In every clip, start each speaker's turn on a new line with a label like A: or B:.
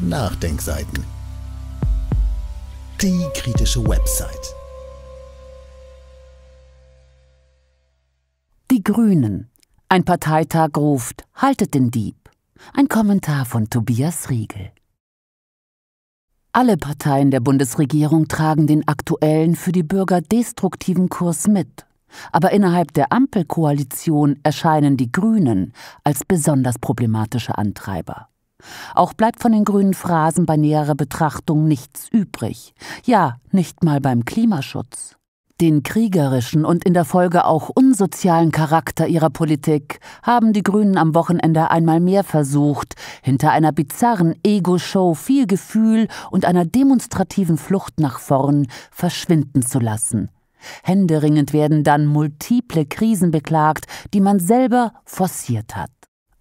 A: Nachdenkseiten. Die kritische Website. Die Grünen. Ein Parteitag ruft, haltet den Dieb. Ein Kommentar von Tobias Riegel. Alle Parteien der Bundesregierung tragen den aktuellen, für die Bürger destruktiven Kurs mit. Aber innerhalb der Ampelkoalition erscheinen die Grünen als besonders problematische Antreiber. Auch bleibt von den grünen Phrasen bei näherer Betrachtung nichts übrig. Ja, nicht mal beim Klimaschutz. Den kriegerischen und in der Folge auch unsozialen Charakter ihrer Politik haben die Grünen am Wochenende einmal mehr versucht, hinter einer bizarren Ego-Show viel Gefühl und einer demonstrativen Flucht nach vorn verschwinden zu lassen. Händeringend werden dann multiple Krisen beklagt, die man selber forciert hat.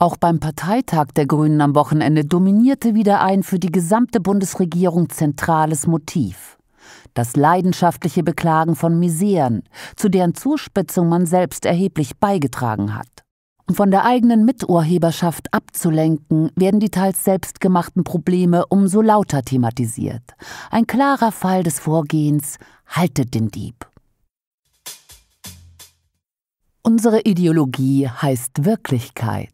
A: Auch beim Parteitag der Grünen am Wochenende dominierte wieder ein für die gesamte Bundesregierung zentrales Motiv. Das leidenschaftliche Beklagen von Miseren, zu deren Zuspitzung man selbst erheblich beigetragen hat. Um von der eigenen Miturheberschaft abzulenken, werden die teils selbstgemachten Probleme umso lauter thematisiert. Ein klarer Fall des Vorgehens haltet den Dieb. Unsere Ideologie heißt Wirklichkeit.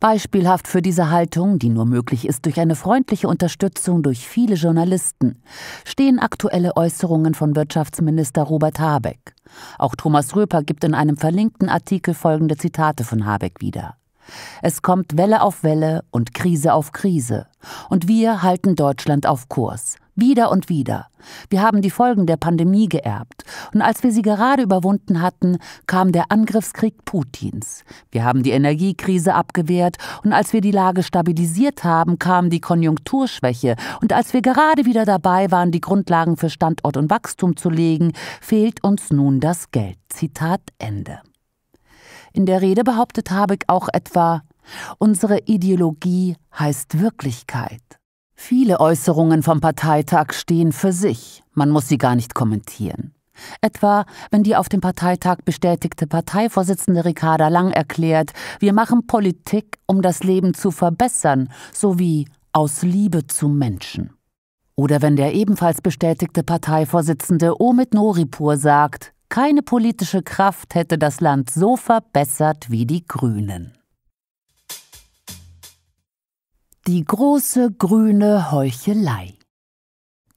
A: Beispielhaft für diese Haltung, die nur möglich ist durch eine freundliche Unterstützung durch viele Journalisten, stehen aktuelle Äußerungen von Wirtschaftsminister Robert Habeck. Auch Thomas Röper gibt in einem verlinkten Artikel folgende Zitate von Habeck wieder. Es kommt Welle auf Welle und Krise auf Krise. Und wir halten Deutschland auf Kurs. Wieder und wieder. Wir haben die Folgen der Pandemie geerbt. Und als wir sie gerade überwunden hatten, kam der Angriffskrieg Putins. Wir haben die Energiekrise abgewehrt. Und als wir die Lage stabilisiert haben, kam die Konjunkturschwäche. Und als wir gerade wieder dabei waren, die Grundlagen für Standort und Wachstum zu legen, fehlt uns nun das Geld. Zitat Ende. In der Rede behauptet Habeck auch etwa, unsere Ideologie heißt Wirklichkeit. Viele Äußerungen vom Parteitag stehen für sich, man muss sie gar nicht kommentieren. Etwa, wenn die auf dem Parteitag bestätigte Parteivorsitzende Ricarda Lang erklärt, wir machen Politik, um das Leben zu verbessern, sowie aus Liebe zu Menschen. Oder wenn der ebenfalls bestätigte Parteivorsitzende Omid Noripur sagt, keine politische Kraft hätte das Land so verbessert wie die Grünen. die große grüne Heuchelei.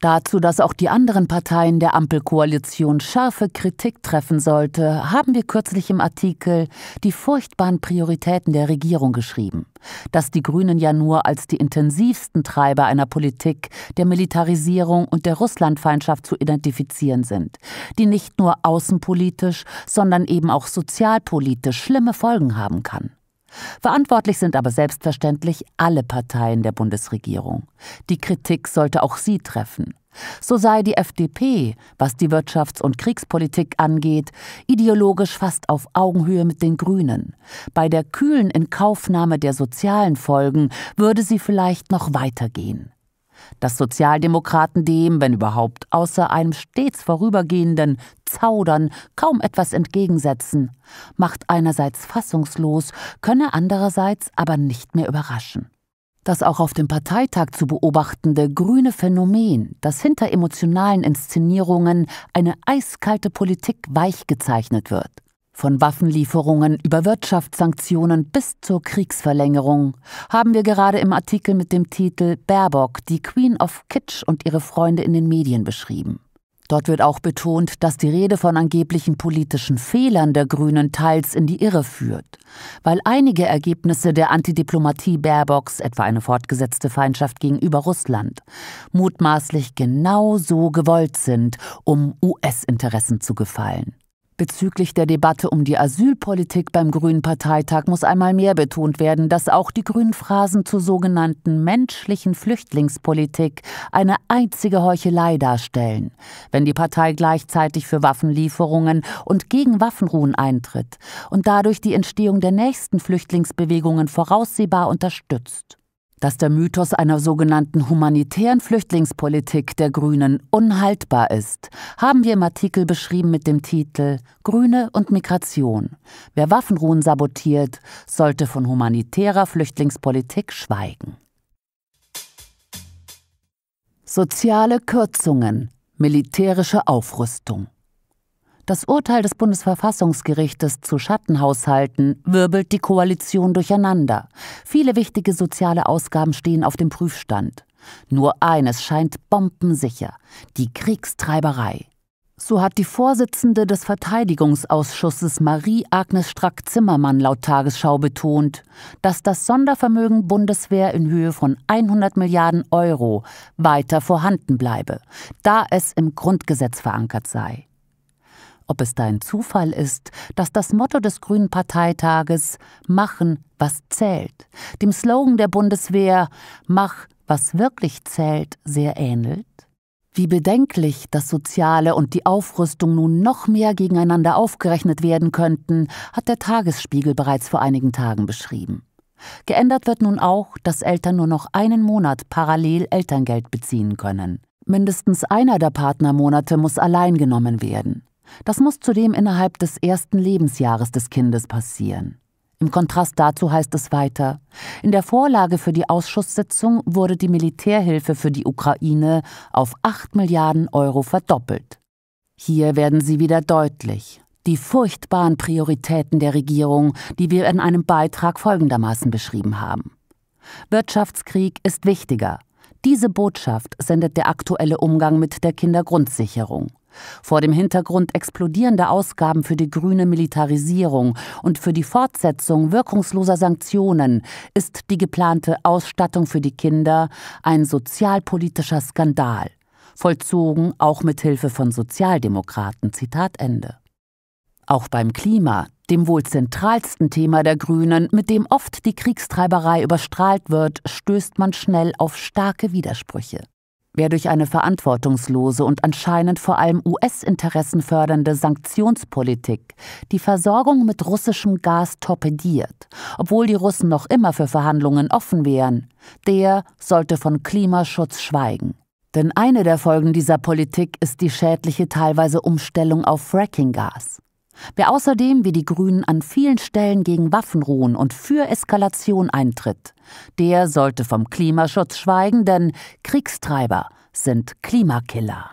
A: Dazu, dass auch die anderen Parteien der Ampelkoalition scharfe Kritik treffen sollte, haben wir kürzlich im Artikel die furchtbaren Prioritäten der Regierung geschrieben, dass die Grünen ja nur als die intensivsten Treiber einer Politik der Militarisierung und der Russlandfeindschaft zu identifizieren sind, die nicht nur außenpolitisch, sondern eben auch sozialpolitisch schlimme Folgen haben kann. Verantwortlich sind aber selbstverständlich alle Parteien der Bundesregierung. Die Kritik sollte auch sie treffen. So sei die FDP, was die Wirtschafts- und Kriegspolitik angeht, ideologisch fast auf Augenhöhe mit den Grünen. Bei der kühlen Inkaufnahme der sozialen Folgen würde sie vielleicht noch weitergehen dass Sozialdemokraten dem, wenn überhaupt, außer einem stets vorübergehenden Zaudern kaum etwas entgegensetzen, macht einerseits fassungslos, könne andererseits aber nicht mehr überraschen. Das auch auf dem Parteitag zu beobachtende grüne Phänomen, dass hinter emotionalen Inszenierungen eine eiskalte Politik weichgezeichnet wird, von Waffenlieferungen über Wirtschaftssanktionen bis zur Kriegsverlängerung haben wir gerade im Artikel mit dem Titel Baerbock, die Queen of Kitsch und ihre Freunde in den Medien beschrieben. Dort wird auch betont, dass die Rede von angeblichen politischen Fehlern der Grünen teils in die Irre führt, weil einige Ergebnisse der Antidiplomatie Baerbocks, etwa eine fortgesetzte Feindschaft gegenüber Russland, mutmaßlich genau so gewollt sind, um US-Interessen zu gefallen. Bezüglich der Debatte um die Asylpolitik beim Grünen Parteitag muss einmal mehr betont werden, dass auch die grünen Phrasen zur sogenannten menschlichen Flüchtlingspolitik eine einzige Heuchelei darstellen, wenn die Partei gleichzeitig für Waffenlieferungen und gegen Waffenruhen eintritt und dadurch die Entstehung der nächsten Flüchtlingsbewegungen voraussehbar unterstützt dass der Mythos einer sogenannten humanitären Flüchtlingspolitik der Grünen unhaltbar ist, haben wir im Artikel beschrieben mit dem Titel Grüne und Migration. Wer Waffenruhen sabotiert, sollte von humanitärer Flüchtlingspolitik schweigen. Soziale Kürzungen, militärische Aufrüstung. Das Urteil des Bundesverfassungsgerichtes zu Schattenhaushalten wirbelt die Koalition durcheinander. Viele wichtige soziale Ausgaben stehen auf dem Prüfstand. Nur eines scheint bombensicher, die Kriegstreiberei. So hat die Vorsitzende des Verteidigungsausschusses Marie-Agnes Strack-Zimmermann laut Tagesschau betont, dass das Sondervermögen Bundeswehr in Höhe von 100 Milliarden Euro weiter vorhanden bleibe, da es im Grundgesetz verankert sei ob es da ein Zufall ist, dass das Motto des Grünen Parteitages Machen, was zählt, dem Slogan der Bundeswehr Mach, was wirklich zählt, sehr ähnelt? Wie bedenklich dass Soziale und die Aufrüstung nun noch mehr gegeneinander aufgerechnet werden könnten, hat der Tagesspiegel bereits vor einigen Tagen beschrieben. Geändert wird nun auch, dass Eltern nur noch einen Monat parallel Elterngeld beziehen können. Mindestens einer der Partnermonate muss allein genommen werden. Das muss zudem innerhalb des ersten Lebensjahres des Kindes passieren. Im Kontrast dazu heißt es weiter, in der Vorlage für die Ausschusssitzung wurde die Militärhilfe für die Ukraine auf 8 Milliarden Euro verdoppelt. Hier werden sie wieder deutlich, die furchtbaren Prioritäten der Regierung, die wir in einem Beitrag folgendermaßen beschrieben haben. Wirtschaftskrieg ist wichtiger. Diese Botschaft sendet der aktuelle Umgang mit der Kindergrundsicherung. Vor dem Hintergrund explodierender Ausgaben für die grüne Militarisierung und für die Fortsetzung wirkungsloser Sanktionen ist die geplante Ausstattung für die Kinder ein sozialpolitischer Skandal, vollzogen auch mit Hilfe von Sozialdemokraten. Zitat Ende. Auch beim Klima, dem wohl zentralsten Thema der Grünen, mit dem oft die Kriegstreiberei überstrahlt wird, stößt man schnell auf starke Widersprüche. Wer durch eine verantwortungslose und anscheinend vor allem US-Interessen fördernde Sanktionspolitik die Versorgung mit russischem Gas torpediert, obwohl die Russen noch immer für Verhandlungen offen wären, der sollte von Klimaschutz schweigen. Denn eine der Folgen dieser Politik ist die schädliche teilweise Umstellung auf Fracking-Gas. Wer außerdem wie die Grünen an vielen Stellen gegen Waffen ruhen und für Eskalation eintritt, der sollte vom Klimaschutz schweigen, denn Kriegstreiber sind Klimakiller.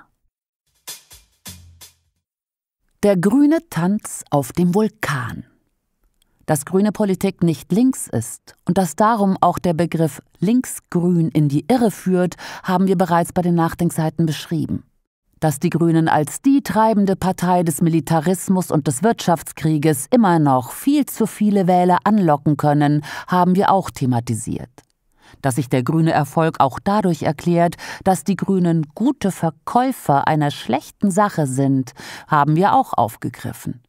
A: Der grüne Tanz auf dem Vulkan. Dass grüne Politik nicht links ist und dass darum auch der Begriff linksgrün in die Irre führt, haben wir bereits bei den Nachdenkseiten beschrieben dass die Grünen als die treibende Partei des Militarismus und des Wirtschaftskrieges immer noch viel zu viele Wähler anlocken können, haben wir auch thematisiert. Dass sich der grüne Erfolg auch dadurch erklärt, dass die Grünen gute Verkäufer einer schlechten Sache sind, haben wir auch aufgegriffen.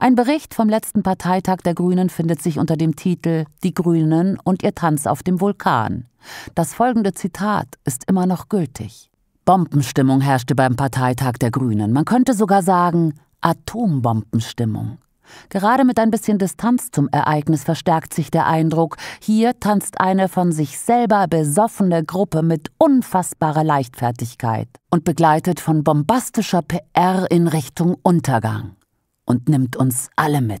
A: Ein Bericht vom letzten Parteitag der Grünen findet sich unter dem Titel Die Grünen und ihr Tanz auf dem Vulkan. Das folgende Zitat ist immer noch gültig. Bombenstimmung herrschte beim Parteitag der Grünen. Man könnte sogar sagen Atombombenstimmung. Gerade mit ein bisschen Distanz zum Ereignis verstärkt sich der Eindruck, hier tanzt eine von sich selber besoffene Gruppe mit unfassbarer Leichtfertigkeit und begleitet von bombastischer PR in Richtung Untergang und nimmt uns alle mit.